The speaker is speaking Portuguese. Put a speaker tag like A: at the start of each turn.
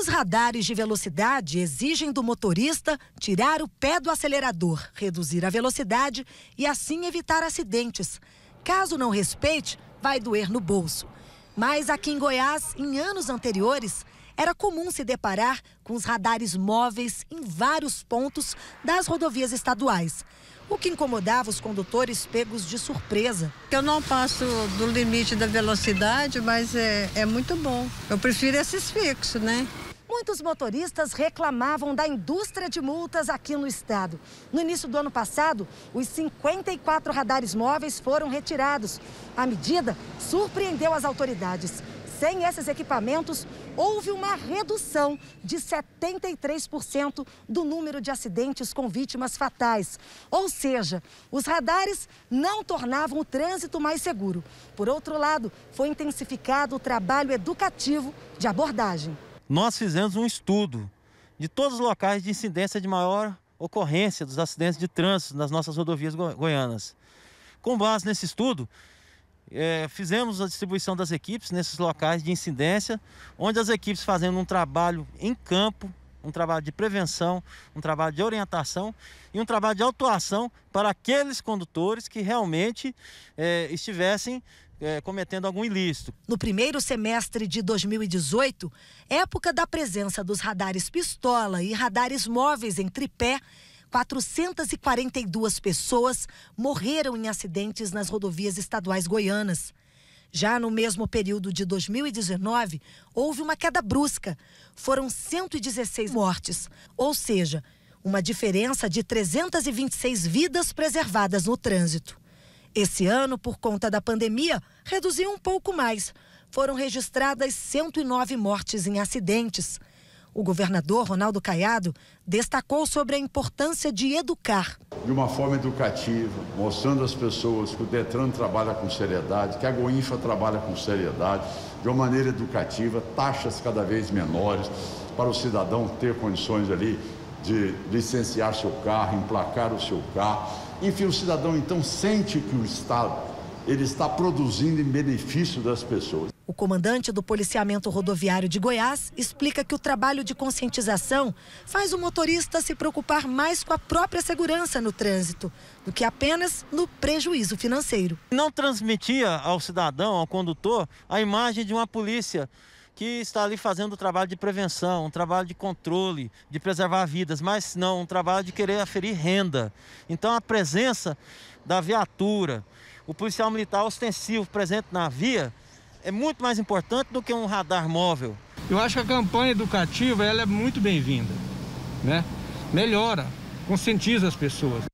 A: Os radares de velocidade exigem do motorista tirar o pé do acelerador, reduzir a velocidade e assim evitar acidentes. Caso não respeite, vai doer no bolso. Mas aqui em Goiás, em anos anteriores, era comum se deparar com os radares móveis em vários pontos das rodovias estaduais, o que incomodava os condutores pegos de surpresa. Eu não passo do limite da velocidade, mas é, é muito bom. Eu prefiro esses fixos, né? Muitos motoristas reclamavam da indústria de multas aqui no estado. No início do ano passado, os 54 radares móveis foram retirados. A medida surpreendeu as autoridades. Sem esses equipamentos, houve uma redução de 73% do número de acidentes com vítimas fatais. Ou seja, os radares não tornavam o trânsito mais seguro. Por outro lado, foi intensificado o trabalho educativo de abordagem
B: nós fizemos um estudo de todos os locais de incidência de maior ocorrência dos acidentes de trânsito nas nossas rodovias goianas. Com base nesse estudo, é, fizemos a distribuição das equipes nesses locais de incidência, onde as equipes fazendo um trabalho em campo, um trabalho de prevenção, um trabalho de orientação e um trabalho de autuação para aqueles condutores que realmente é, estivessem é, cometendo algum ilícito. No primeiro semestre de 2018, época
A: da presença dos radares pistola e radares móveis em tripé, 442 pessoas morreram em acidentes nas rodovias estaduais goianas. Já no mesmo período de 2019, houve uma queda brusca. Foram 116 mortes, ou seja, uma diferença de 326 vidas preservadas no trânsito. Esse ano, por conta da pandemia, reduziu um pouco mais. Foram registradas 109 mortes em acidentes. O governador Ronaldo Caiado destacou sobre a importância de educar.
C: De uma forma educativa, mostrando às pessoas que o Detran trabalha com seriedade, que a Goinfa trabalha com seriedade, de uma maneira educativa, taxas cada vez menores, para o cidadão ter condições ali de licenciar seu carro, emplacar o seu carro enfim, o cidadão então sente que o Estado ele está produzindo em benefício das pessoas.
A: O comandante do policiamento rodoviário de Goiás explica que o trabalho de conscientização faz o motorista se preocupar mais com a própria segurança no trânsito do que apenas no prejuízo financeiro.
B: Não transmitia ao cidadão, ao condutor, a imagem de uma polícia que está ali fazendo o trabalho de prevenção, um trabalho de controle, de preservar vidas, mas não, um trabalho de querer aferir renda. Então a presença da viatura, o policial militar ostensivo presente na via, é muito mais importante do que um radar móvel. Eu acho que a campanha educativa ela é muito bem-vinda, né? Melhora, conscientiza as
A: pessoas.